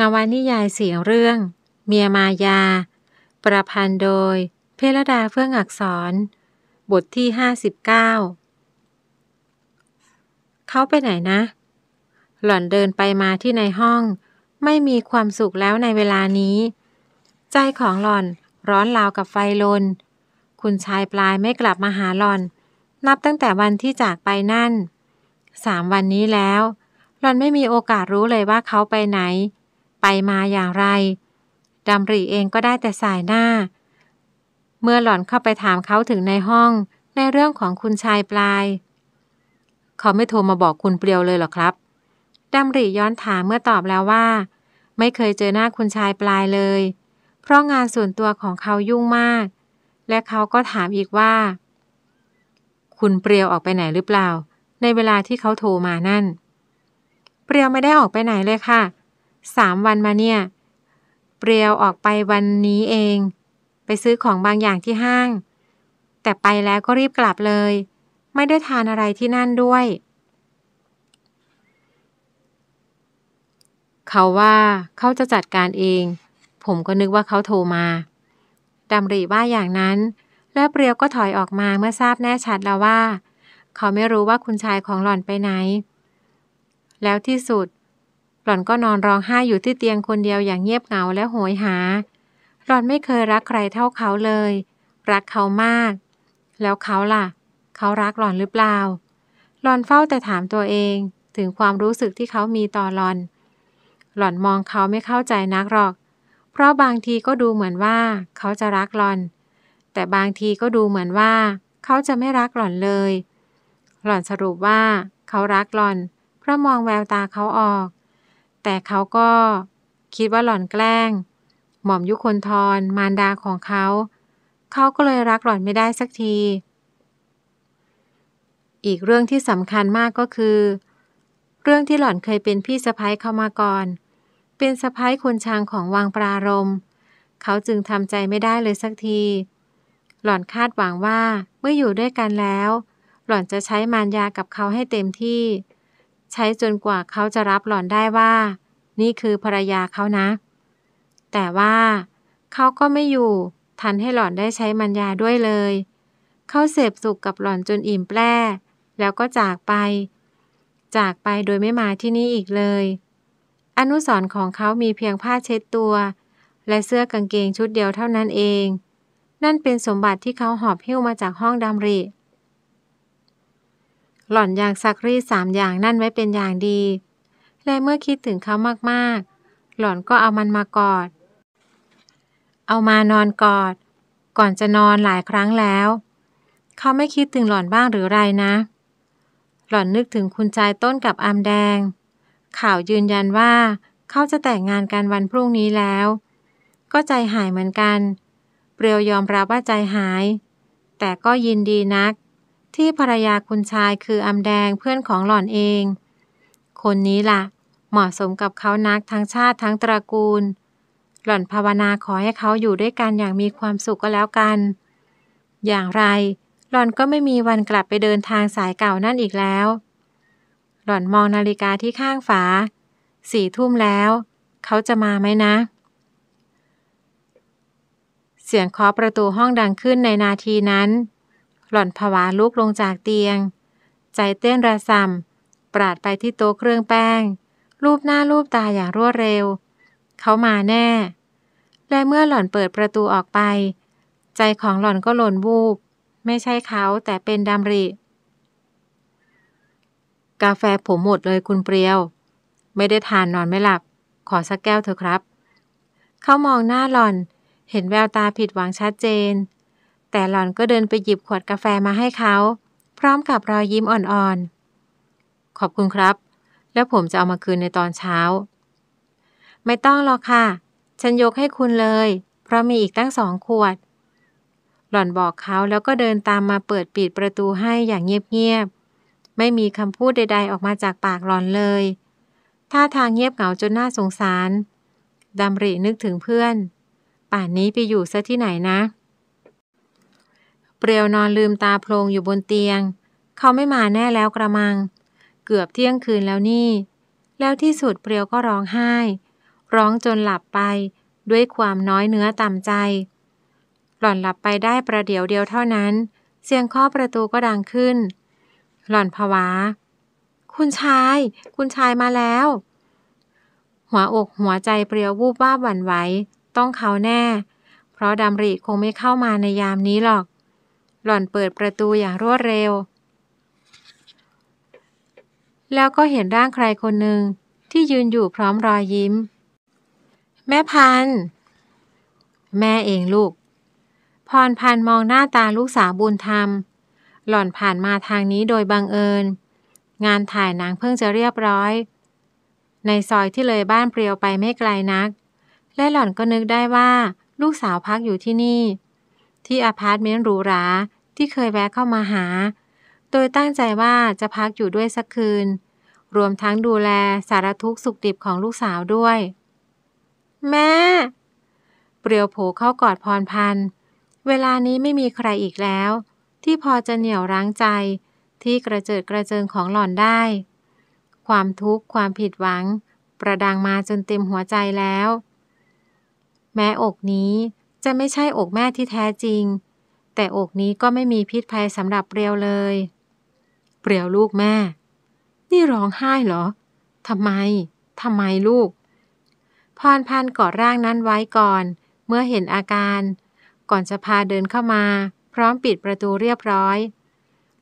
นวนิยายเสียงเรื่อง เมียมายา ประพันธ์โดย เพรดาเฟื่องอักษรบทที่ห้าสิบเก้าเขาไปไหนนะ หล่อนเดินไปมาที่ในห้อง ไม่มีความสุขแล้วในเวลานี้ ใจของหล่อนร้อนราวกับไฟลน คุณชายปลายไม่กลับมาหาหล่อน นับตั้งแต่วันที่จากไปนั่นสามวันนี้แล้ว หล่อนไม่มีโอกาสรู้เลยว่าเขาไปไหนไปมาอย่างไร ดำริเองก็ได้แต่สายหน้า เมื่อหล่อนเข้าไปถามเขาถึงในห้องในเรื่องของคุณชายปลาย เขาไม่โทรมาบอกคุณเปรียวเลยหรอครับ ดำริย้อนถามเมื่อตอบแล้วว่า ไม่เคยเจอหน้าคุณชายปลายเลย เพราะงานส่วนตัวของเขายุ่งมาก และเขาก็ถามอีกว่า คุณเปรียวออกไปไหนหรือเปล่า ในเวลาที่เขาโทรมานั่น เปรียวไม่ได้ออกไปไหนเลยค่ะเสามวันมาเนี่ย เปรียวออกไปวันนี้เอง ไปซื้อของบางอย่างที่ห้าง แต่ไปแล้วก็รีบกลับเลย ไม่ได้ทานอะไรที่นั่นด้วย เขาว่าเขาจะจัดการเอง ผมก็นึกว่าเขาโทรมา ดำริว่าอย่างนั้น และเปรียวก็ถอยออกมาเมื่อทราบแน่ชัดแล้วว่า เขาไม่รู้ว่าคุณชายของหล่อนไปไหน แล้วที่สุดหล่อนก็นอนร้องไห้อยู่ที่เตียงคนเดียวอย่างเงียบเหงาและโหยหา หล่อนไม่เคยรักใครเท่าเขาเลย รักเขามาก แล้วเขาล่ะ เขารักหล่อนหรือเปล่า หล่อนเฝ้าแต่ถามตัวเอง ถึงความรู้สึกที่เขามีต่อหล่อน หล่อนมองเขาไม่เข้าใจนักหรอก เพราะบางทีก็ดูเหมือนว่าเขาจะรักหล่อน แต่บางทีก็ดูเหมือนว่า เขาจะไม่รักหล่อนเลย หล่อนสรุปว่า เขารักหล่อนเพราะมองแววตาเขาออกแต่เขาก็ คิดว่าหล่อนแกล้งหม่อมยุคนทรมารดาของเขาเขาก็เลยรักหล่อนไม่ได้สักที อีกเรื่องที่สำคัญมากก็คือ เรื่องที่หล่อนเคยเป็นพี่สะพ้ยเขามาก่อน เป็นสะพ้ยคนชางของวังปรารมเขาจึงทำใจไม่ได้เลยสักที หล่อนคาดหวังว่าเมื่ออยู่ด้วยกันแล้ว หล่อนจะใช้มารยากับเขาให้เต็มที่ใช้จนกว่าเขาจะรับหล่อนได้ว่านี่คือภรรยาเขานะแต่ว่าเขาก็ไม่อยู่ ทันให้หล่อนได้ใช้มันยาด้วยเลยเขาเสพสุขกับหล่อนจนอิ่มแปร่แล้วก็จากไป จากไปโดยไม่มาที่นี่อีกเลย อนุสรของเขามีเพียงผ้าเช็ดตัว และเสื้อกางเกงชุดเดียวเท่านั้นเอง นั่นเป็นสมบัติที่เขาหอบหิ้วมาจากห้องดำริหล่อนอยากซักรีดสามอย่างนั่นไว้เป็นอย่างดี และเมื่อคิดถึงเขามากๆ หล่อนก็เอามันมากอด เอามานอนกอด ก่อนจะนอนหลายครั้งแล้ว เขาไม่คิดถึงหล่อนบ้างหรือไรนะ หล่อนนึกถึงคุณชายต้นกับอามแดง ข่าวยืนยันว่าเขาจะแต่งงานกันวันพรุ่งนี้แล้ว ก็ใจหายเหมือนกัน เปรียวยอมรับว่าใจหาย แต่ก็ยินดีนักที่ภรรยาคุณชายคืออำแดงเพื่อนของหล่อนเอง คนนี้ละ่ะ เหมาะสมกับเขานักทั้งชาติทั้งตระกูล หล่อนภาวนาขอให้เขาอยู่ด้วยกันอย่างมีความสุขก็แล้วกัน อย่างไรหล่อนก็ไม่มีวันกลับไปเดินทางสายเก่านั่นอีกแล้ว หล่อนมองนาฬิกาที่ข้างฝา สี่ทุ่มแล้ว เขาจะมาไหมนะ เสียงเคาะประตูห้องดังขึ้นในนาทีนั้นหล่อนผวาลุกลงจากเตียง ใจเต้นระสำปราดไปที่โต๊ะเครื่องแป้ง รูปหน้ารูปตาอย่างรวดเร็ว เขามาแน่ และเมื่อหล่อนเปิดประตูออกไป ใจของหล่อนก็หล่นวูบ ไม่ใช่เขาแต่เป็นดำริ กาแฟผมหมดเลยคุณเปรียว ไม่ได้ทานนอนไม่หลับ ขอสักแก้วเถอะครับ เขามองหน้าหล่อน เห็นแววตาผิดหวังชัดเจนแต่หล่อนก็เดินไปหยิบขวดกาแฟมาให้เขา พร้อมกับรอยยิ้มอ่อนๆ ขอบคุณครับ แล้วผมจะเอามาคืนในตอนเช้า ไม่ต้องหรอกค่ะ ฉันยกให้คุณเลย เพราะมีอีกตั้งสองขวด หล่อนบอกเขาแล้วก็เดินตามมาเปิดปิดประตูให้อย่างเงียบๆ ไม่มีคำพูดใดๆออกมาจากปากหล่อนเลยท่าทางเงียบเหงาจนน่าสงสารดำรินึกถึงเพื่อน ป่านนี้ไปอยู่ซะที่ไหนนะเปรียวนอนลืม ตาโพลงอยู่บนเตียง เขาไม่มาแน่แล้วกระมัง เกือบเที่ยงคืนแล้วนี่ แล้วที่สุดเปรียวก็ร้องไห้ ร้องจนหลับไป ด้วยความน้อยเนื้อต่ำใจ หล่อนหลับไปได้ประเดี๋ยวเดียวเท่านั้น เสียงข้อประตูก็ดังขึ้น หล่อนผวาคุณชาย คุณชายมาแล้ว หัวอกหัวใจเปรียววูบว่าบหวั่นไหวต้องเขาแน่ เพราะดำริคงไม่เข้ามาในยามนี้หรอกหล่อนเปิดประตูอย่างรวดเร็ว แล้วก็เห็นร่างใครคนหนึ่งที่ยืนอยู่พร้อมรอยยิ้ม แม่พันแม่เองลูก พรพันมองหน้าตาลูกสาวบุญธรรม หล่อนผ่านมาทางนี้โดยบังเอิญ งานถ่ายหนังเพิ่งจะเรียบร้อย ในซอยที่เลยบ้านเปรียวไปไม่ไกลนัก และหล่อนก็นึกได้ว่าลูกสาวพักอยู่ที่นี่ ที่อาพาร์ตเมนต์หรูหราที่เคยแวะเข้ามาหา โดยตั้งใจว่าจะพักอยู่ด้วยสักคืน รวมทั้งดูแลสารทุกสุขดิบของลูกสาวด้วย แม่ เปรียวโผเข้ากอดพรพัน เวลานี้ไม่มีใครอีกแล้ว ที่พอจะเหนี่ยวรั้งใจ ที่กระเจิดกระเจิงของหล่อนได้ ความทุกข์ความผิดหวัง ประดังมาจนเต็มหัวใจแล้ว แม้อกนี้จะไม่ใช่อกแม่ที่แท้จริงแต่อกนี้ก็ไม่มีพิษภัยสำหรับเปรียวเลย เปรียวลูกแม่ นี่ร้องไห้เหรอทำไมทำไมลูกพรพันกอดร่างนั้นไว้ก่อน เมื่อเห็นอาการ ก่อนจะพาเดินเข้ามา พร้อมปิดประตูเรียบร้อย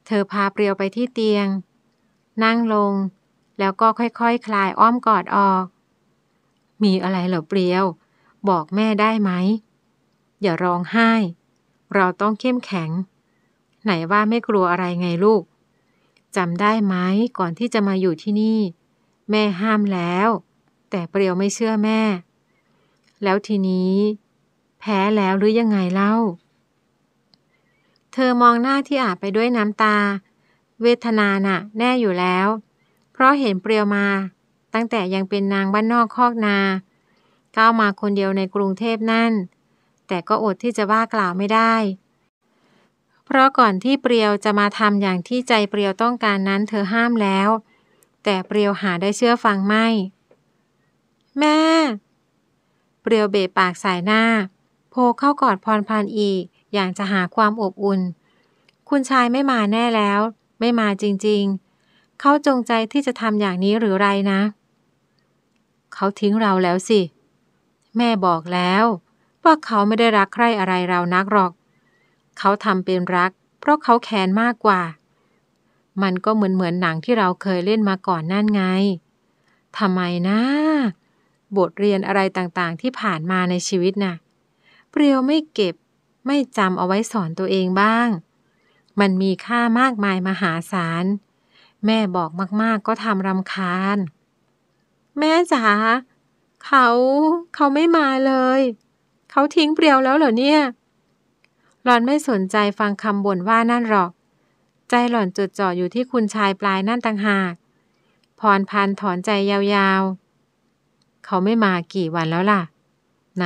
เธอพาเปรียวไปที่เตียง นั่งลง แล้วก็ค่อยๆคคลายอ้อมกอดออก มีอะไรเหรอเปรียว บอกแม่ได้ไหมอย่าร้องไห้เราต้องเข้มแข็ง ไหนว่าไม่กลัวอะไรไงลูกจำได้ไหมก่อนที่จะมาอยู่ที่นี่ แม่ห้ามแล้ว แต่เปรียวไม่เชื่อแม่ แล้วทีนี้ แพ้แล้วหรือยังไงเล่า เธอมองหน้าที่อาบไปด้วยน้ำตา เวทนาน่ะแน่อยู่แล้ว เพราะเห็นเปรียวมาตั้งแต่ยังเป็นนางบ้านนอกคอกนาก้าวมาคนเดียวในกรุงเทพนั่นแต่ก็อดที่จะว่ากล่าวไม่ได้ เพราะก่อนที่เปรียวจะมาทำอย่างที่ใจเปรียวต้องการนั้นเธอห้ามแล้ว แต่เปรียวหาได้เชื่อฟังไม่ แม่ เปรียวเบะปากสายหน้าโผล่เข้ากอดพรพันอีกอย่างจะหาความอบอุ่น คุณชายไม่มาแน่แล้ว ไม่มาจริงๆ เขาจงใจที่จะทำอย่างนี้หรือไรนะ เขาทิ้งเราแล้วสิ แม่บอกแล้วว่าเขาไม่ได้รักใครอะไรเรานักหรอก เขาทำเป็นรัก เพราะเขาแค้นมากกว่า มันก็เหมือนเหมือนหนังที่เราเคยเล่นมาก่อนนั่นไงทำไมนะ บทเรียนอะไรต่างๆที่ผ่านมาในชีวิตนะ่ะ เปรียวไม่เก็บ ไม่จำเอาไว้สอนตัวเองบ้าง มันมีค่ามากมายมหาศาล แม่บอกมากๆก็ทำรำคาญ แม่จ๋าเขา เขาไม่มาเลยเขาทิ้งเปรียวแล้วเหรอเนี่ย หล่อนไม่สนใจฟังคำบ่นว่านั่นหรอก ใจหล่อนจดจ่ออยู่ที่คุณชายปลายนั่นต่างหาก พรพันถอนใจยาวๆ เขาไม่มากี่วันแล้วล่ะ ไหน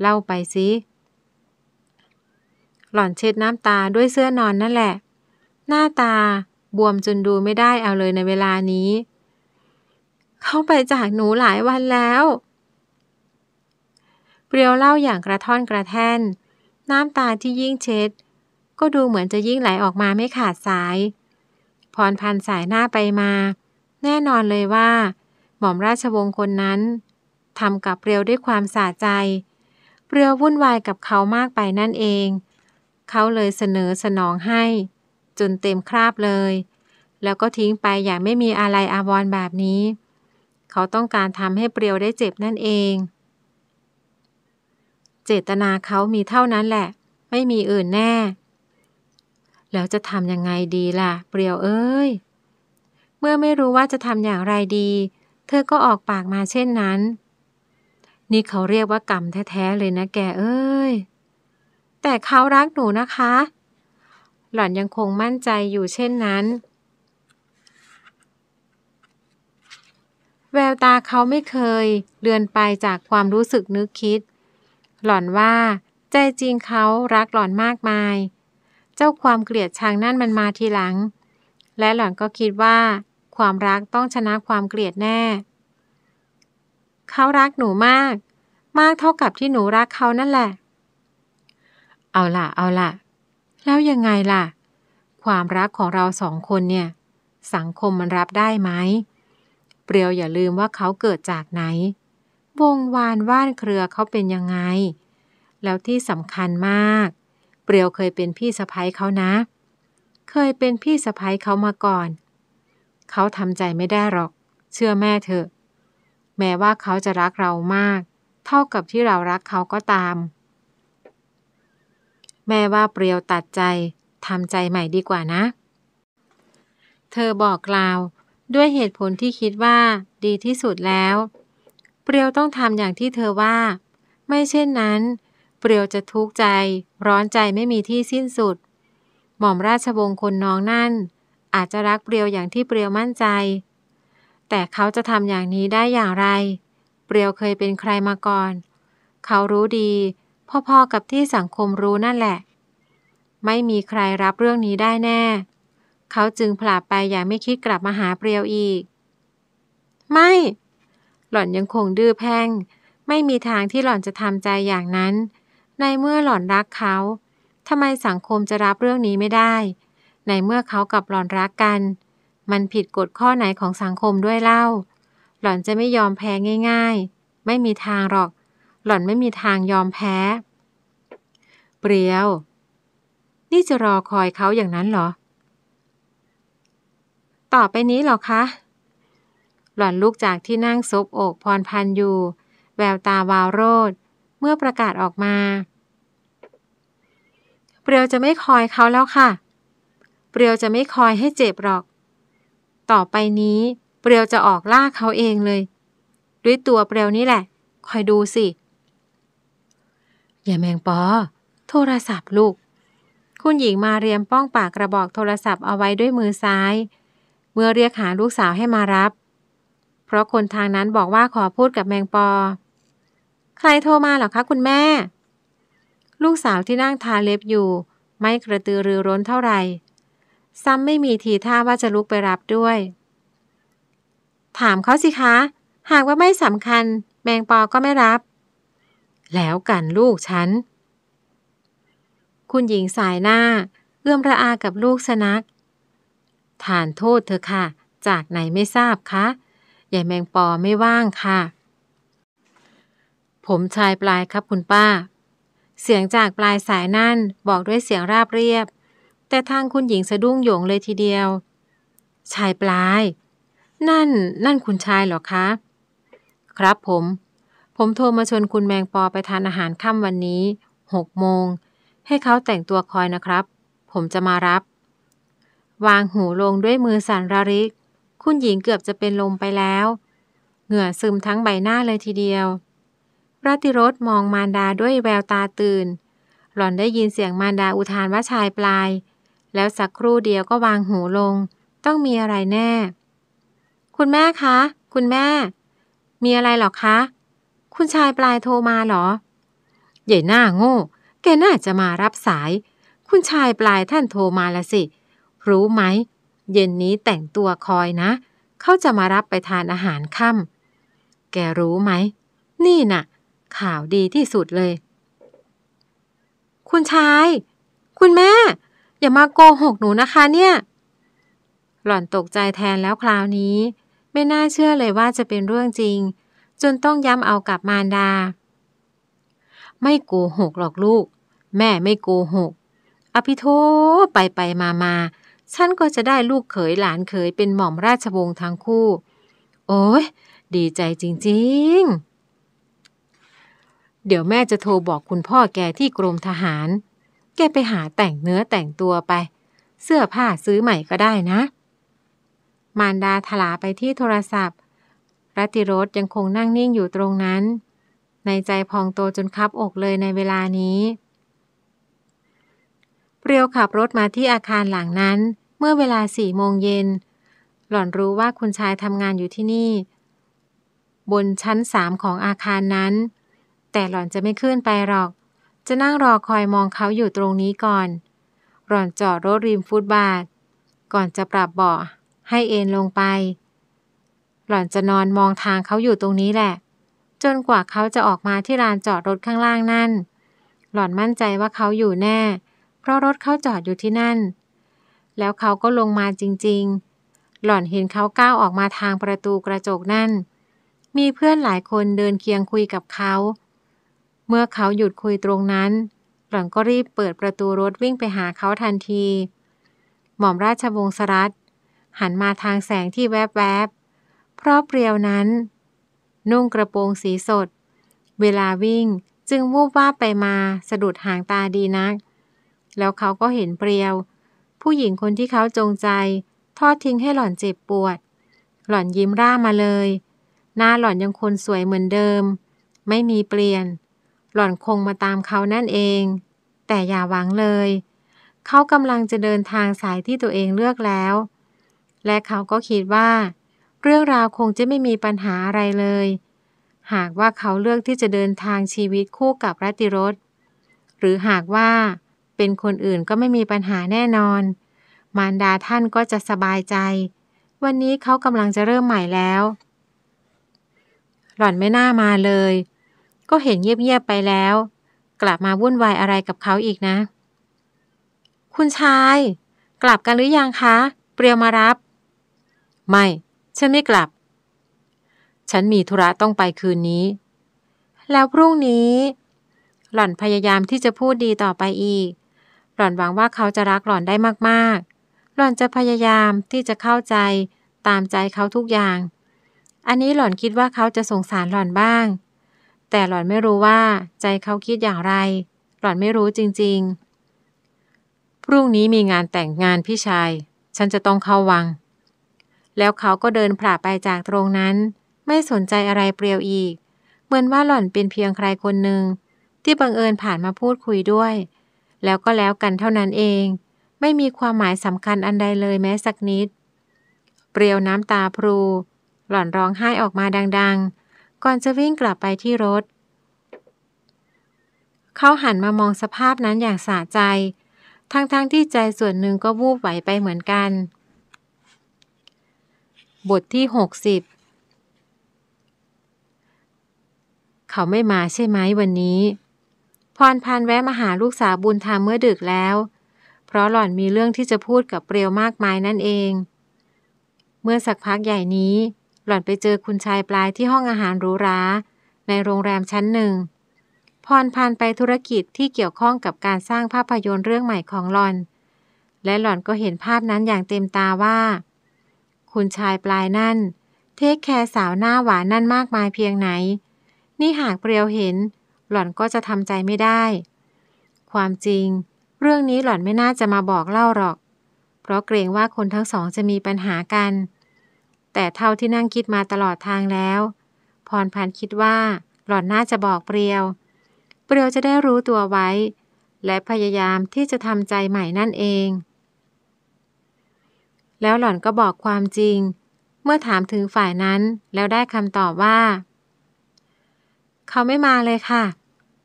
เล่าไปสิหล่อนเช็ดน้ำตาด้วยเสื้อนอนนั่นแหละ หน้าตาบวมจนดูไม่ได้เอาเลยในเวลานี้ เขาไปจากหนูหลายวันแล้วเปรียวเล่าอย่างกระท่อนกระแท่น น้ำตาที่ยิ่งเช็ด ก็ดูเหมือนจะยิ่งไหลออกมาไม่ขาดสายพรพันสายหน้าไปมา แน่นอนเลยว่า หม่อมราชวงศ์คนนั้นทำกับเปรียวด้วยความสาใจ เปรียววุ่นวายกับเขามากไปนั่นเอง เขาเลยเสนอสนองให้จนเต็มคราบเลย แล้วก็ทิ้งไปอย่างไม่มีอะไรอาวรแบบนี้ เขาต้องการทำให้เปรียวได้เจ็บนั่นเองเจตนาเขามีเท่านั้นแหละ ไม่มีอื่นแน่ แล้วจะทำยังไงดีล่ะ เปรียวเอ้ย เมื่อไม่รู้ว่าจะทำอย่างไรดี เธอก็ออกปากมาเช่นนั้น นี่เขาเรียกว่ากรรมแท้ ๆเลยนะแกเอ้ย แต่เขารักหนูนะคะ หล่อนยังคงมั่นใจอยู่เช่นนั้น แววตาเขาไม่เคยเลือนไปจากความรู้สึกนึกคิดหล่อนว่า ใจจริงเขารักหล่อนมากมาย เจ้าความเกลียดชังนั่นมันมาทีหลัง และหล่อนก็คิดว่า ความรักต้องชนะความเกลียดแน่ เขารักหนูมาก มากเท่ากับที่หนูรักเขานั่นแหละ เอาล่ะ เอาล่ะ แล้วยังไงล่ะ ความรักของเราสองคนเนี่ย สังคมมันรับได้ไหมเปรียวอย่าลืมว่าเขาเกิดจากไหนวงวานว่านเครือเขาเป็นยังไง แล้วที่สำคัญมาก เปรียวเคยเป็นพี่สะพ้ยเขานะ เคยเป็นพี่สะพ้ยเขามาก่อน เขาทำใจไม่ได้หรอก เชื่อแม่เถอะแม้ว่าเขาจะรักเรามาก เท่ากับที่เรารักเขาก็ตาม แม่ว่าเปรียว ตัดใจ ทำใจใหม่ดีกว่านะ เธอบอกกล่าวด้วยเหตุผลที่คิดว่า ดีที่สุดแล้วเปรียวต้องทำอย่างที่เธอว่า ไม่เช่นนั้น เปรียวจะทุกข์ใจ ร้อนใจไม่มีที่สิ้นสุด หม่อมราชวงศ์คนน้องนั่น อาจจะรักเปรียวอย่างที่เปรียวมั่นใจ แต่เขาจะทำอย่างนี้ได้อย่างไร เปรียวเคยเป็นใครมาก่อน เขารู้ดี พ่อๆกับที่สังคมรู้นั่นแหละ ไม่มีใครรับเรื่องนี้ได้แน่ เขาจึงผลาไปอย่างไม่คิดกลับมาหาเปรียวอีก ไม่หล่อนยังคงดื้อแพ่ง ไม่มีทางที่หล่อนจะทำใจอย่างนั้น ในเมื่อหล่อนรักเขาทำไมสังคมจะรับเรื่องนี้ไม่ได้ ในเมื่อเขากับหล่อนรักกัน มันผิดกฎข้อไหนของสังคมด้วยเล่า หล่อนจะไม่ยอมแพ้ง่ายๆ ไม่มีทางหรอก หล่อนไม่มีทางยอมแพ้ เปรียว นี่จะรอคอยเขาอย่างนั้นเหรอ ต่อไปนี้หรอคะหล่อนลุกจากที่นั่งซบอกพรพันอยู่ แววตาวาวโรดเมื่อประกาศออกมา เปรียวจะไม่คอยเขาแล้วค่ะ เปรียวจะไม่คอยให้เจ็บหรอก ต่อไปนี้เปรียวจะออกล่าเขาเองเลย ด้วยตัวเปรียวนี่แหละ คอยดูสิ อย่าแมงปอโทรศัพท์ลูก คุณหญิงมาเรียมป้องปากกระบอกโทรศัพท์เอาไว้ด้วยมือซ้าย เมื่อเรียกหาลูกสาวให้มารับเพราะคนทางนั้นบอกว่าขอพูดกับแมงปอ ใครโทรมาหรอคะ คุณแม่ ลูกสาวที่นั่งทาเล็บอยู่ ไม่กระตือรือร้นเท่าไหร่ซ้ำไม่มีทีท่าว่าจะลุกไปรับด้วย ถามเขาสิคะ หากว่าไม่สำคัญ แมงปอก็ไม่รับ แล้วกันลูกฉัน คุณหญิงสายหน้าเอื้อมระอากับลูกสนักทานโทษเธอค่ะ จากไหนไม่ทราบคะยายแมงปอไม่ว่างค่ะ ผมชายปลายครับคุณป้า เสียงจากปลายสายนั่น บอกด้วยเสียงราบเรียบ แต่ทางคุณหญิงสะดุ้งโยงเลยทีเดียว ชายปลาย นั่น นั่นคุณชายเหรอคะ ครับผม ผมโทรมาชวนคุณแมงปอไปทานอาหารค่ำวันนี้หกโมง ให้เขาแต่งตัวคอยนะครับ ผมจะมารับ วางหูลงด้วยมือสั่นระริกคุณหญิงเกือบจะเป็นลมไปแล้ว เหงื่อซึมทั้งใบหน้าเลยทีเดียวราติรสมองมารดาด้วยแววตาตื่น หล่อนได้ยินเสียงมารดาอุทานว่าชายปลาย แล้วสักครู่เดียวก็วางหูลง ต้องมีอะไรแน่ คุณแม่คะ คุณแม่ มีอะไรหรอคะ คุณชายปลายโทรมาหรอ ใหญ่หน้าโง่ แกน่าจะมารับสาย คุณชายปลายท่านโทรมาละสิ รู้ไหมเย็นนี้แต่งตัวคอยนะ เขาจะมารับไปทานอาหารค่ำแกรู้ไหม นี่นะ่ะ ข่าวดีที่สุดเลย คุณชาย คุณแม่ อย่ามาโกหกหนูนะคะเนี่ย หล่อนตกใจแทนแล้วคราวนี้ ไม่น่าเชื่อเลยว่าจะเป็นเรื่องจริง จนต้องย้ำเอากับมารดา ไม่โกหกหรอกลูก แม่ไม่โกหก อภิโทไปไปมามาฉันก็จะได้ลูกเขยหลานเขยเป็นหม่อมราชวงศ์ทั้งคู่ โอ้ย ดีใจจริงๆ เดี๋ยวแม่จะโทรบอกคุณพ่อแกที่กรมทหาร แกไปหาแต่งเนื้อแต่งตัวไป เสื้อผ้าซื้อใหม่ก็ได้นะ มารดาถลาไปที่โทรศัพท์ รัติรสยังคงนั่งนิ่งอยู่ตรงนั้น ในใจพองโตจนคับอกเลยในเวลานี้เปรียวขับรถมาที่อาคารหลังนั้น เมื่อเวลาสี่โมงเย็นหล่อนรู้ว่าคุณชายทำงานอยู่ที่นี่ บนชั้นสามของอาคารนั้น แต่หล่อนจะไม่ขึ้นไปหรอก จะนั่งรอคอยมองเขาอยู่ตรงนี้ก่อน หล่อนจอดรถริมฟุตบาท ก่อนจะปรับเบาะให้เอนลงไป หล่อนจะนอนมองทางเขาอยู่ตรงนี้แหละ จนกว่าเขาจะออกมาที่ลานจอดรถข้างล่างนั่น หล่อนมั่นใจว่าเขาอยู่แน่เพราะรถเขาจอดอยู่ที่นั่น แล้วเขาก็ลงมาจริงๆ หล่อนเห็นเขาก้าวออกมาทางประตูกระจกนั่น มีเพื่อนหลายคนเดินเคียงคุยกับเขา เมื่อเขาหยุดคุยตรงนั้น หล่อนก็รีบเปิดประตูรถวิ่งไปหาเขาทันที หม่อมราชวงศ์สรัตหันมาทางแสงที่แวบๆ เพราะเปรียวนั้น นุ่งกระโปรงสีสด เวลาวิ่งจึงวูบว่าไปมาสะดุดหางตาดีนักแล้วเขาก็เห็นเปรียว ผู้หญิงคนที่เขาจงใจ ทอดทิ้งให้หล่อนเจ็บปวด หล่อนยิ้มร่ามาเลยหน้าหล่อนยังคนสวยเหมือนเดิม ไม่มีเปลี่ยน หล่อนคงมาตามเขานั่นเอง แต่อย่าหวังเลย เขากำลังจะเดินทางสายที่ตัวเองเลือกแล้ว และเขาก็คิดว่า เรื่องราวคงจะไม่มีปัญหาอะไรเลย หากว่าเขาเลือกที่จะเดินทางชีวิตคู่กับรัติรส หรือหากว่าเป็นคนอื่นก็ไม่มีปัญหาแน่นอน มารดาท่านก็จะสบายใจ วันนี้เขากำลังจะเริ่มใหม่แล้ว หล่อนไม่น่ามาเลย ก็เห็นเงียบๆไปแล้ว กลับมาวุ่นวายอะไรกับเขาอีกนะ คุณชาย กลับกันหรือยังคะ เปรียวมารับ ไม่ ฉันไม่กลับ ฉันมีธุระต้องไปคืนนี้ แล้วพรุ่งนี้ หล่อนพยายามที่จะพูดดีต่อไปอีกหล่อนหวังว่าเขาจะรักหล่อนได้มากๆ หล่อนจะพยายามที่จะเข้าใจตามใจเขาทุกอย่าง อันนี้หล่อนคิดว่าเขาจะสงสารหล่อนบ้าง แต่หล่อนไม่รู้ว่าใจเขาคิดอย่างไร หล่อนไม่รู้จริง ๆ พรุ่งนี้มีงานแต่งงานพี่ชาย ฉันจะต้องเข้าวัง แล้วเขาก็เดินผ่าไปจากตรงนั้น ไม่สนใจอะไรเปรียวอีก เหมือนว่าหล่อนเป็นเพียงใครคนหนึ่งที่บังเอิญผ่านมาพูดคุยด้วยแล้วก็แล้วกันเท่านั้นเอง ไม่มีความหมายสำคัญอันใดเลยแม้สักนิด เปรียวน้ำตาพลูหล่อนร้องไห้ออกมาดังๆ ก่อนจะวิ่งกลับไปที่รถ เขาหันมามองสภาพนั้นอย่างสะใจ ทั้งๆทที่ใจส่วนหนึ่งก็วูบไหวไปเหมือนกัน บทที่ 60 เขาไม่มาใช่ไหมวันนี้พรพันแวะมาหาลูกสาวบุญธรรมเมื่อดึกแล้ว เพราะหล่อนมีเรื่องที่จะพูดกับเปรียวมากมายนั่นเอง เมื่อสักพักใหญ่นี้ หล่อนไปเจอคุณชายปลายที่ห้องอาหารหรูหรา ในโรงแรมชั้นหนึ่งพรพันไปธุรกิจที่เกี่ยวข้องกับการสร้างภาพยนตร์เรื่องใหม่ของหล่อน และหล่อนก็เห็นภาพนั้นอย่างเต็มตาว่า คุณชายปลายนั่น เทคแคร์สาวหน้าหวานนั่นมากมายเพียงไหน นี่หากเปรียวเห็นหล่อนก็จะทำใจไม่ได้ ความจริง เรื่องนี้หล่อนไม่น่าจะมาบอกเล่าหรอก เพราะเกรงว่าคนทั้งสองจะมีปัญหากัน แต่เท่าที่นั่งคิดมาตลอดทางแล้ว พรพันคิดว่า หล่อนน่าจะบอกเปรียว เปรียวจะได้รู้ตัวไว้ และพยายามที่จะทำใจใหม่นั่นเอง แล้วหล่อนก็บอกความจริง เมื่อถามถึงฝ่ายนั้น แล้วได้คำตอบว่าเขาไม่มาเลยค่ะ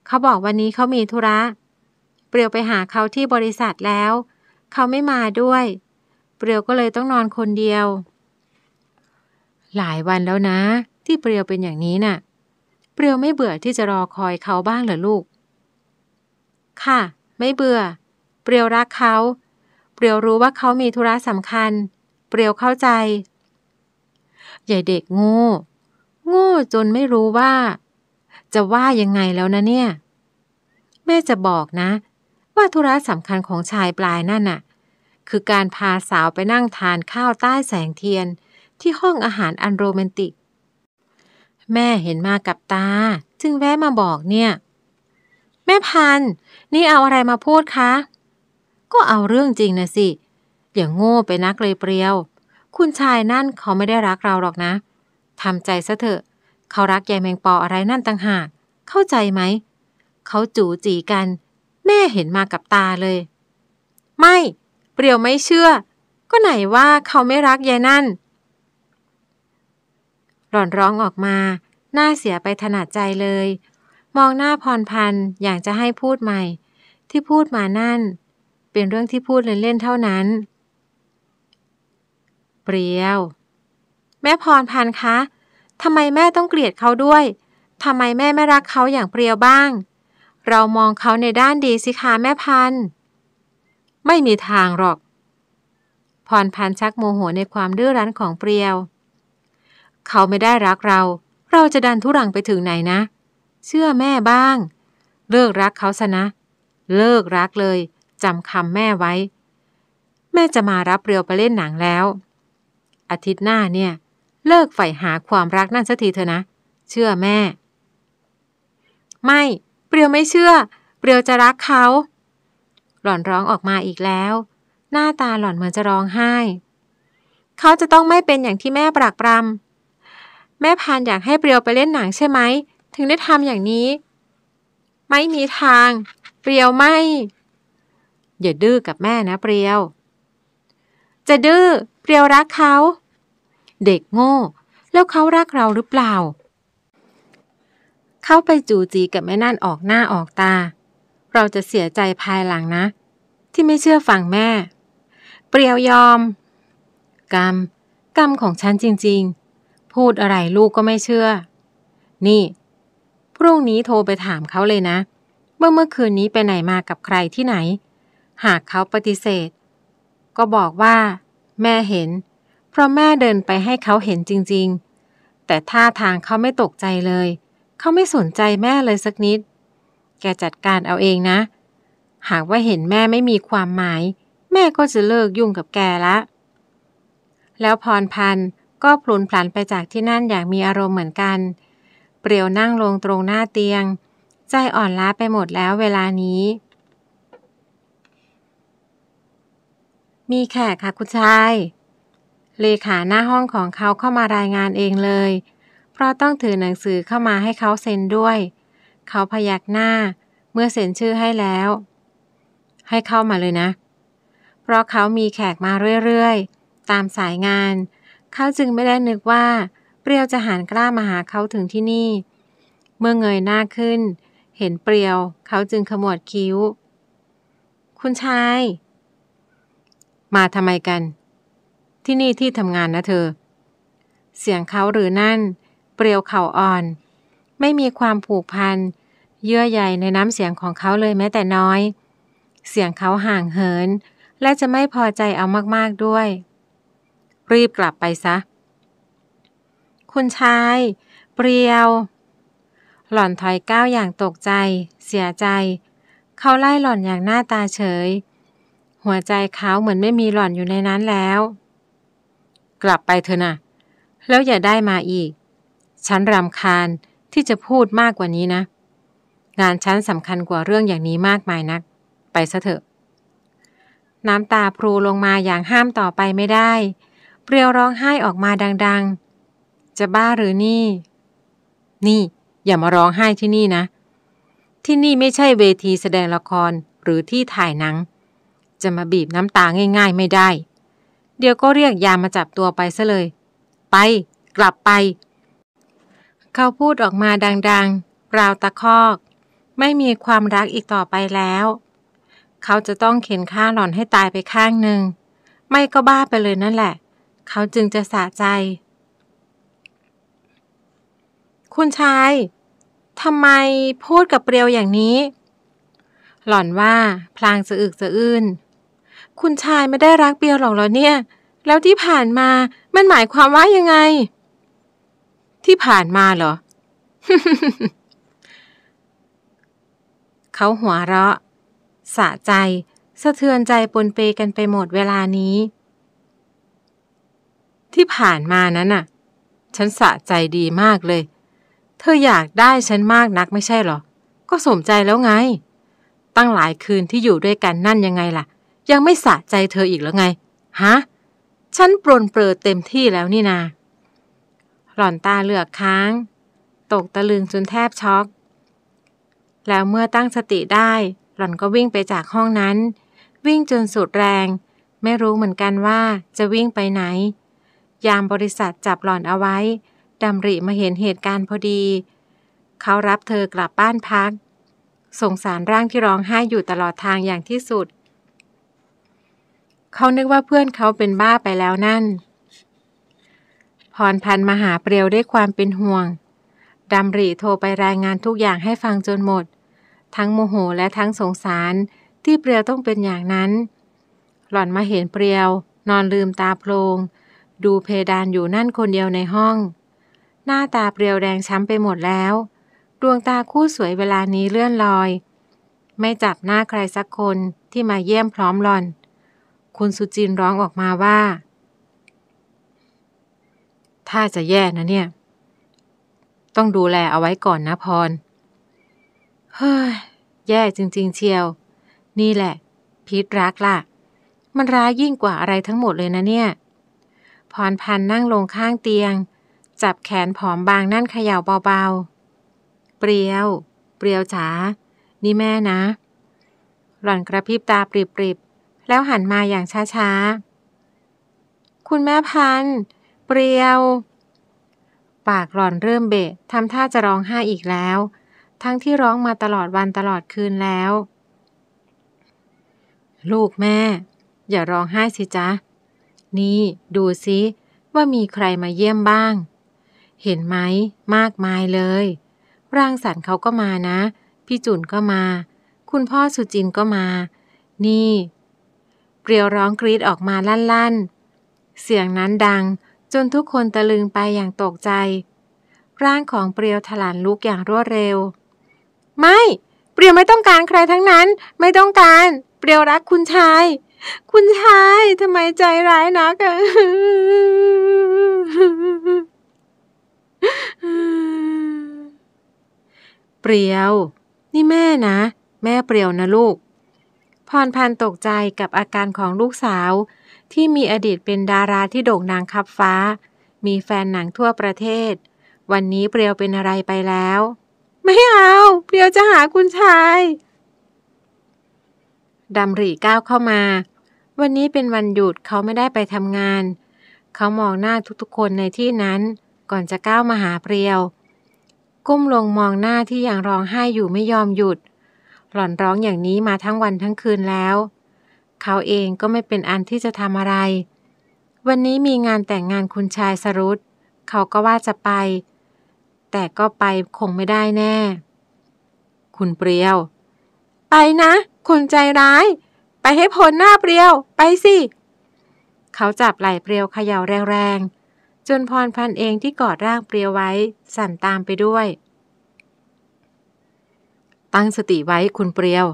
เขาบอกวันนี้เขามีธุระ เปรียวไปหาเขาที่บริษัทแล้ว เขาไม่มาด้วย เปรียวก็เลยต้องนอนคนเดียว หลายวันแล้วนะ ที่เปรียวเป็นอย่างนี้นะ่ะ เปรียวไม่เบื่อที่จะรอคอยเขาบ้างเหรอลูก ค่ะ ไม่เบื่อ เปรียวรักเขา เปรียวรู้ว่าเขามีธุระสำคัญ เปรียวเข้าใจ ใหญ่เด็กโง่ โง่จนไม่รู้ว่าจะว่ายังไงแล้วนะเนี่ย แม่จะบอกนะ ว่าธุระสำคัญของชายปลายนั่นน่ะ คือการพาสาวไปนั่งทานข้าวใต้แสงเทียน ที่ห้องอาหารอันโรแมนติก แม่เห็นมากับตา จึงแวะมาบอกเนี่ย แม่พันนี่เอาอะไรมาพูดคะ ก็เอาเรื่องจริงนะสิ อย่างโง่ไปนักเลยเปรียว คุณชายนั่นเขาไม่ได้รักเราหรอกนะทำใจซะเถอะเขารักยายแมงปออะไรนั่นต่างหากเข้าใจไหมเขาจู่จีกัน แม่เห็นมากับตาเลย ไม่ เปรียวไม่เชื่อ ก็ไหนว่าเขาไม่รักยายนั่นหล่อนร้องออกมาหน้าเสียไปถนัดใจเลย มองหน้าพรพันอยากจะให้พูดใหม่ ที่พูดมานั่น เป็นเรื่องที่พูดเล่นๆเท่านั้น เปรียว แม่พรพันคะทำไมแม่ต้องเกลียดเขาด้วย ทำไมแม่ไม่รักเขาอย่างเปรียวบ้าง เรามองเขาในด้านดีสิคะแม่พัน ไม่มีทางหรอก พรพันชักโมโหในความดื้อรั้นของเปรียว เขาไม่ได้รักเรา เราจะดันทุรังไปถึงไหนนะ เชื่อแม่บ้าง เลิกรักเขาซะนะ เลิกรักเลย จำคำแม่ไว้ แม่จะมารับเปรียวไปเล่นหนังแล้ว อาทิตย์หน้าเนี่ยเลิกใฝ่หาความรักนั่นสักทีเถอะนะ เชื่อแม่ ไม่ เปรียวไม่เชื่อ เปรียวจะรักเขา หล่อนร้องออกมาอีกแล้ว หน้าตาหล่อนเหมือนจะร้องไห้ เขาจะต้องไม่เป็นอย่างที่แม่ปรักปรำ แม่พานอยากให้เปรียวไปเล่นหนังใช่ไหม ถึงได้ทำอย่างนี้ ไม่มีทาง เปรียวไม่ อย่าดื้อกับแม่นะเปรียว จะดื้อ เปรียวรักเขาเด็กโง่ แล้วเขารักเราหรือเปล่า เข้าไปจูจีกับแม่นั่นออกหน้าออกตา เราจะเสียใจภายหลังนะ ที่ไม่เชื่อฟังแม่ เปรียวยอม กรรมกรรมของฉันจริง ๆ พูดอะไรลูกก็ไม่เชื่อ นี่ พรุ่งนี้โทรไปถามเขาเลยนะ เมื่อเมื่อคืนนี้ไปไหนมากับใครที่ไหน หากเขาปฏิเสธ ก็บอกว่า แม่เห็นเพราะแม่เดินไปให้เขาเห็นจริงๆ แต่ท่าทางเขาไม่ตกใจเลย เขาไม่สนใจแม่เลยสักนิด แกจัดการเอาเองนะ หากว่าเห็นแม่ไม่มีความหมาย แม่ก็จะเลิกยุ่งกับแกละ แล้วพรพันธ์ก็พลุนพลันไปจากที่นั่นอย่างมีอารมณ์เหมือนกัน เปรียวนั่งลงตรงหน้าเตียง ใจอ่อนล้าไปหมดแล้วเวลานี้ มีแขกค่ะคุณชายเลขาหน้าห้องของเขาเข้ามารายงานเองเลย เพราะต้องถือหนังสือเข้ามาให้เขาเซ็นด้วย เขาพยักหน้า เมื่อเซ็นชื่อให้แล้ว ให้เข้ามาเลยนะ เพราะเขามีแขกมาเรื่อยๆ ตามสายงาน เขาจึงไม่ได้นึกว่า เปรียวจะหันกล้ามาหาเขาถึงที่นี่ เมื่อเงยหน้าขึ้น เห็นเปรียวเขาจึงขมวดคิ้ว คุณชาย มาทำไมกันที่นี่ที่ทำงานนะเธอ เสียงเขาหรือนั่น เปรียวเข่าอ่อน ไม่มีความผูกพัน เยื่อใยในน้ำเสียงของเขาเลยแม้ แต่น้อย เสียงเขาห่างเหิน และจะไม่พอใจเอามากๆด้วย รีบกลับไปซะ คุณชาย เปรียว หล่อนถอยก้าวอย่างตกใจ เสียใจ เขาไล่หล่อนอย่างหน้าตาเฉย หัวใจเขาเหมือนไม่มีหล่อนอยู่ในนั้นแล้วกลับไปเถอะนะแล้วอย่าได้มาอีกฉันรำคาญที่จะพูดมากกว่านี้นะ งานฉันสำคัญกว่าเรื่องอย่างนี้มากมายนัก ไปซะเถอะ น้ำตาพลูลงมาอย่างห้ามต่อไปไม่ได้ เปรียวร้องไห้ออกมาดัง ๆ จะบ้าหรือนี่ นี่ อย่ามาร้องไห้ที่นี่นะ ที่นี่ไม่ใช่เวทีแสดงละครหรือที่ถ่ายหนัง จะมาบีบน้ำตาง่ายๆไม่ได้เดี๋ยวก็เรียกยามมาจับตัวไปซะเลย ไป กลับไป เขาพูดออกมาดังๆราวตะคอก ไม่มีความรักอีกต่อไปแล้ว เขาจะต้องเข็นฆ่าหล่อนให้ตายไปข้างหนึ่ง ไม่ก็บ้าไปเลยนั่นแหละ เขาจึงจะสะใจ คุณชาย ทำไมพูดกับเปรียวอย่างนี้ หล่อนว่าพลางสะอึกสะอื้นคุณชายไม่ได้รักเบียวหรอกเหรอเนี่ย แล้วที่ผ่านมา มันหมายความว่ายังไง ที่ผ่านมาเหรอ เขาหัวเราะ สะใจสะเทือนใจปนเปกันไปหมดเวลานี้ ที่ผ่านมานั้นน่ะ ฉันสะใจดีมากเลย เธออยากได้ฉันมากนักไม่ใช่หรอ ก็สมใจแล้วไง ตั้งหลายคืนที่อยู่ด้วยกันนั่นยังไงล่ะยังไม่สะใจเธออีกแล้วไง ฮะ ฉันปรนเปรอเต็มที่แล้วนี่นา หล่อนตาเหลือกค้าง ตกตะลึงจนแทบช็อก แล้วเมื่อตั้งสติได้ หล่อนก็วิ่งไปจากห้องนั้น วิ่งจนสุดแรง ไม่รู้เหมือนกันว่าจะวิ่งไปไหน ยามบริษัทจับหล่อนเอาไว้ ดำริมาเห็นเหตุการณ์พอดี เขารับเธอกลับบ้านพักสงสารร่างที่ร้องไห้อยู่ตลอดทางอย่างที่สุดเขานึกว่าเพื่อนเขาเป็นบ้าไปแล้วนั่น พรพันมาหาเปรียวด้วยความเป็นห่วง ดำริโทรไปรายงานทุกอย่างให้ฟังจนหมด ทั้งโมโหและทั้งสงสารที่เปรียวต้องเป็นอย่างนั้น หล่อนมาเห็นเปรียว นอนลืมตาโพลงดูเพดานอยู่นั่นคนเดียวในห้อง หน้าตาเปรียวแดงช้ำไปหมดแล้ว ดวงตาคู่สวยเวลานี้เลื่อนลอย ไม่จับหน้าใครสักคนที่มาเยี่ยมพร้อมหล่อนคุณสุจินร้องออกมาว่า ถ้าจะแย่นะเนี่ย ต้องดูแลเอาไว้ก่อนนะพรเฮ้ยแย่จริงๆเชียว นี่แหละพีทรักล่ะ มันร้ายยิ่งกว่าอะไรทั้งหมดเลยนะเนี่ย พรพันนั่งลงข้างเตียง จับแขนผอมบางนั่นเขย่าเบาๆ เปรียว เปรียวจ๋านี่แม่นะ หล่อนกระพริบตาปริบแล้วหันมาอย่างช้าๆ คุณแม่พัน เปรียว ปากหล่อนเริ่มเบะทำท่าจะร้องไห้อีกแล้ว ทั้งที่ร้องมาตลอดวันตลอดคืนแล้ว ลูกแม่ อย่าร้องไห้สิจ๊ะ นี่ดูซิ ว่ามีใครมาเยี่ยมบ้าง เห็นไหม มากมายเลย ร่างสรรเขาก็มานะ พี่จุนก็มา คุณพ่อสุจินก็มา นี่เกลียวร้องกรีดออกมาลั่นๆ เสียงนั้นดัง จนทุกคนตะลึงไปอย่างตกใจ ร่างของเปรียวถลันลุกอย่างรวดเร็ว ไม่ เปรียวไม่ต้องการใครทั้งนั้น ไม่ต้องการ เปรียวรักคุณชาย คุณชายทำไมใจร้ายนักเปรียว นี่แม่นะ แม่เปรียวนะลูกพรพันตกใจกับอาการของลูกสาว ที่มีอดีตเป็นดาราที่โด่งดังคับฟ้า มีแฟนหนังทั่วประเทศ วันนี้เปรียวเป็นอะไรไปแล้ว ไม่เอา เปรียวจะหาคุณชายดำริก้าวเข้ามา วันนี้เป็นวันหยุดเขาไม่ได้ไปทำงาน เขามองหน้าทุกๆคนในที่นั้นก่อนจะก้าวมาหาเปรียวก้มลงมองหน้าที่ยังร้องไห้อยู่ไม่ยอมหยุดหล่อนร้องอย่างนี้มาทั้งวันทั้งคืนแล้ว เขาเองก็ไม่เป็นอันที่จะทำอะไร วันนี้มีงานแต่งงานคุณชายสรุตเขาก็ว่าจะไป แต่ก็ไปคงไม่ได้แน่ คุณเปรียว ไปนะคุณใจร้าย ไปให้พ้นหน้าเปรียว ไปสิ เขาจับไหล่เปรียวเขย่าแรงๆจนพรพันเองที่กอดร่างเปรียวไว้ สั่นตามไปด้วยตั้งสติไว้คุณเปรียว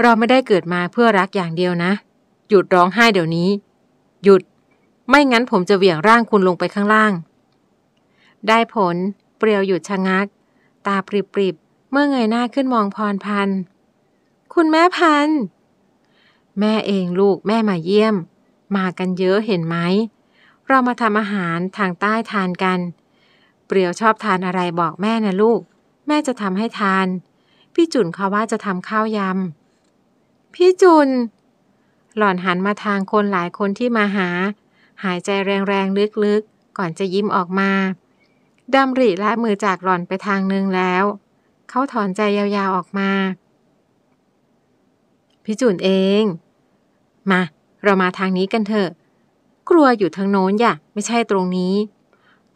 เราไม่ได้เกิดมาเพื่อรักอย่างเดียวนะ หยุดร้องไห้เดี๋ยวนี้ หยุด ไม่งั้นผมจะเหวี่ยงร่างคุณลงไปข้างล่าง ได้ผลเปรียวหยุดชะงัก ตาปริบๆเมื่อเงยหน้าขึ้นมองพรพันคุณแม่พันแม่เองลูกแม่มาเยี่ยม มากันเยอะเห็นไหม เรามาทำอาหารทางใต้ทานกัน เปรียวชอบทานอะไรบอกแม่นะลูก แม่จะทำให้ทานพี่จุนเขาว่าจะทำข้าวยำ พี่จุนหล่อนหันมาทางคนหลายคนที่มาหา หายใจแรงๆลึกๆ ก่อนจะยิ้มออกมาดำริละมือจากหล่อนไปทางนึงแล้ว เขาถอนใจยาวๆออกมา พี่จุนเองมาเรามาทางนี้กันเถอะครัวอยู่ทางโน้นอย่าไม่ใช่ตรงนี้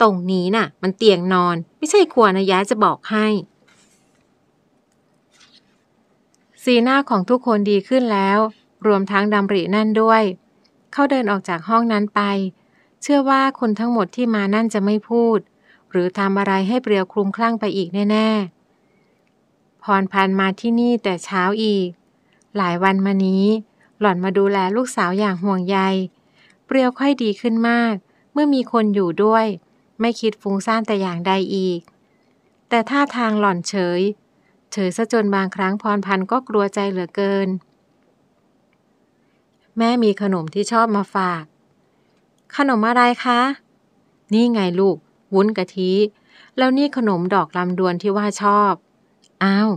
ตรงนี้น่ะ มันเตียงนอน ไม่ใช่ครัวนะยะจะบอกให้สีหน้าของทุกคนดีขึ้นแล้ว รวมทั้งดำรินั่นด้วย เขาเดินออกจากห้องนั้นไป เชื่อว่าคนทั้งหมดที่มานั่นจะไม่พูด หรือทำอะไรให้เปรียวคลุมคลั่งไปอีกแน่ ๆ พรพันมาที่นี่แต่เช้าอีก หลายวันมานี้ หล่อนมาดูแลลูกสาวอย่างห่วงใย เปรียวค่อยดีขึ้นมาก เมื่อมีคนอยู่ด้วย ไม่คิดฟุ้งซ่านแต่อย่างใดอีก แต่ท่าทางหล่อนเฉยเฉยซะจนบางครั้งพรพันธ์ก็กลัวใจเหลือเกิน แม่มีขนมที่ชอบมาฝาก ขนมอะไรคะ นี่ไงลูก วุ้นกะทิ แล้วนี่ขนมดอกลำดวนที่ว่าชอบ อ้าว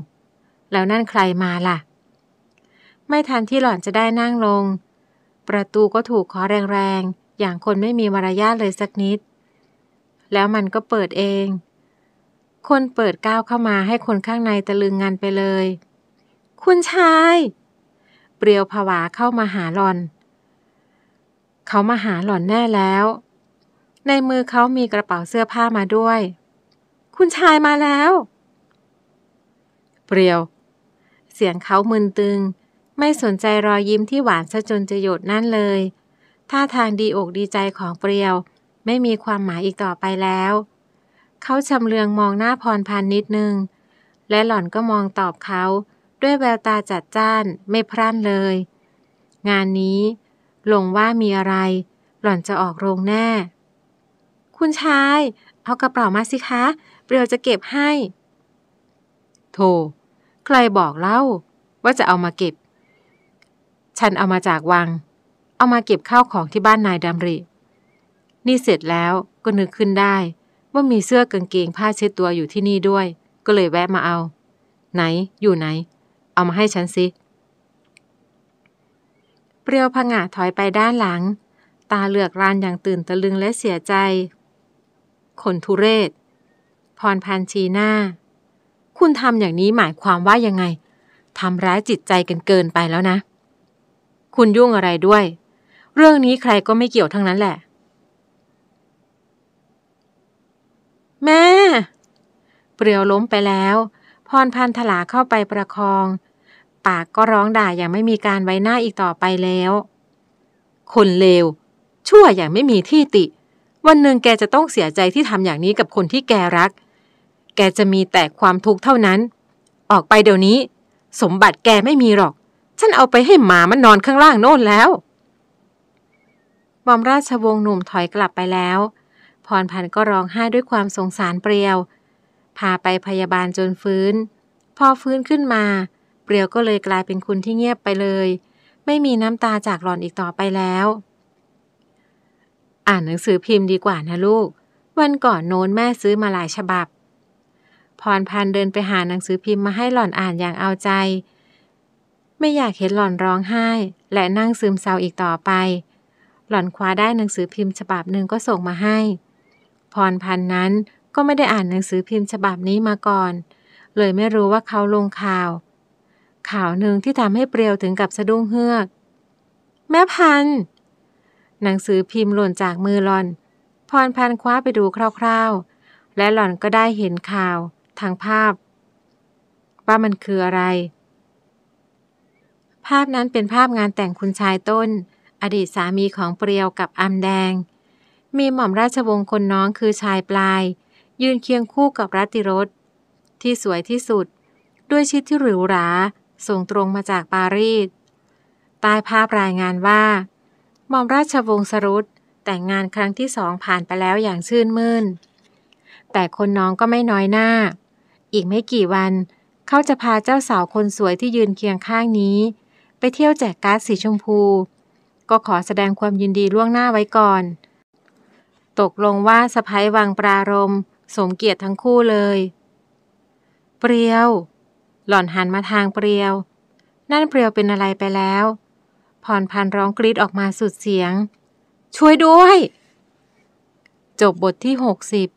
แล้วนั่นใครมาล่ะ ไม่ทันที่หล่อนจะได้นั่งลง ประตูก็ถูกขอแรงๆ อย่างคนไม่มีมารยาทเลยสักนิด แล้วมันก็เปิดเองคนเปิดก้าวเข้ามาให้คนข้างในตะลึงงานไปเลย คุณชาย เปรียวผวาเข้ามาหาหลอน เขามาหาหลอนแน่แล้ว ในมือเขามีกระเป๋าเสื้อผ้ามาด้วย คุณชายมาแล้ว เปรียว เสียงเขามึนตึง ไม่สนใจรอยยิ้มที่หวานซะจนจะหยดนั่นเลย ท่าทางดีอกดีใจของเปรียว ไม่มีความหมายอีกต่อไปแล้วเขาชำเลืองมองหน้าพรพันนิดนึง และหล่อนก็มองตอบเขาด้วยแววตาจัดจ้านไม่พร่านเลย งานนี้ หลงว่ามีอะไร หล่อนจะออกโรงแน่ คุณชาย เอากระเป๋ามาสิคะ เปรียวจะเก็บให้ โธ่ ใครบอกเล่า ว่าจะเอามาเก็บ ฉันเอามาจากวัง เอามาเก็บข้าวของที่บ้านนายดำริ นี่เสร็จแล้วก็นึกขึ้นได้ว่ามีเสื้อกางเกงผ้าเช็ดตัวอยู่ที่นี่ด้วย ก็เลยแวะมาเอา ไหนอยู่ไหน เอามาให้ฉันสิ เปรียวผงะถอยไปด้านหลัง ตาเหลือกรานอย่างตื่นตะลึงและเสียใจขนทุเรศ พรพันชีหน้า คุณทำอย่างนี้หมายความว่ายังไงทำร้ายจิตใจกันเกินไปแล้วนะ คุณยุ่งอะไรด้วย เรื่องนี้ใครก็ไม่เกี่ยวทั้งนั้นแหละแม่ เปลียวล้มไปแล้วพรพันธลาเข้าไปประคอง ปากก็ร้องด่าอย่างไม่มีการไว้หน้าอีกต่อไปแล้ว คนเลวชั่วอย่างไม่มีที่ติ วันหนึ่งแกจะต้องเสียใจที่ทำอย่างนี้กับคนที่แกรัก แกจะมีแต่ความทุกข์เท่านั้น ออกไปเดี๋ยวนี้ สมบัติแกไม่มีหรอก ฉันเอาไปให้หมามันนอนข้างล่างโน่นแล้วบอมราชวงศ์หนุ่มถอยกลับไปแล้วพรพันธ์ก็ร้องไห้ด้วยความสงสารเปรียวพาไปพยาบาลจนฟื้นพอฟื้นขึ้นมา เปรียวก็เลยกลายเป็นคุณที่เงียบไปเลย ไม่มีน้ำตาจากหล่อนอีกต่อไปแล้ว อ่านหนังสือพิมพ์ดีกว่านะลูก วันก่อนโน้นแม่ซื้อมาหลายฉบับพรพันธ์เดินไปหาหนังสือพิมพ์มาให้หล่อนอ่านอย่างเอาใจ ไม่อยากเห็นหล่อนร้องไห้ และนั่งซึมเศร้าอีกต่อไป หล่อนคว้าได้หนังสือพิมพ์ฉบับหนึ่งก็ส่งมาให้พรพันธ์นั้นก็ไม่ได้อ่านหนังสือพิมพ์ฉบับนี้มาก่อน เลยไม่รู้ว่าเขาลงข่าว ข่าวหนึ่งที่ทำให้เปรียวถึงกับสะดุ้งเฮือก แม่พัน์หนังสือพิมพ์หล่นจากมือหลอนพรพันธ์คว้าไปดูคร่าวๆ และหล่อนก็ได้เห็นข่าวทางภาพ ว่ามันคืออะไร ภาพนั้นเป็นภาพงานแต่งคุณชายต้น อดีตสามีของเปรียวกับอำแดงมีหม่อมราชวงศ์คนน้องคือชายปลาย ยืนเคียงคู่กับรัติรส ที่สวยที่สุด ด้วยชิดที่หรูหราส่งตรงมาจากปารีสใต้ภาพรายงานว่าหม่อมราชวงศ์สรุตแต่งงานครั้งที่สองผ่านไปแล้วอย่างชื่นมื่น แต่คนน้องก็ไม่น้อยหน้า อีกไม่กี่วันเขาจะพาเจ้าสาวคนสวยที่ยืนเคียงข้างนี้ ไปเที่ยวแจกการ์ดสีชมพู ก็ขอแสดงความยินดีล่วงหน้าไว้ก่อนตกลงว่าสะพ้ยวังปรารมสมเกียรติทั้งคู่เลย เปรียว หล่อนหันมาทางเปรียว นั่นเปรียวเป็นอะไรไปแล้วพรพันร้องกรีดออกมาสุดเสียง ช่วยด้วย จบบทที่หกสิบ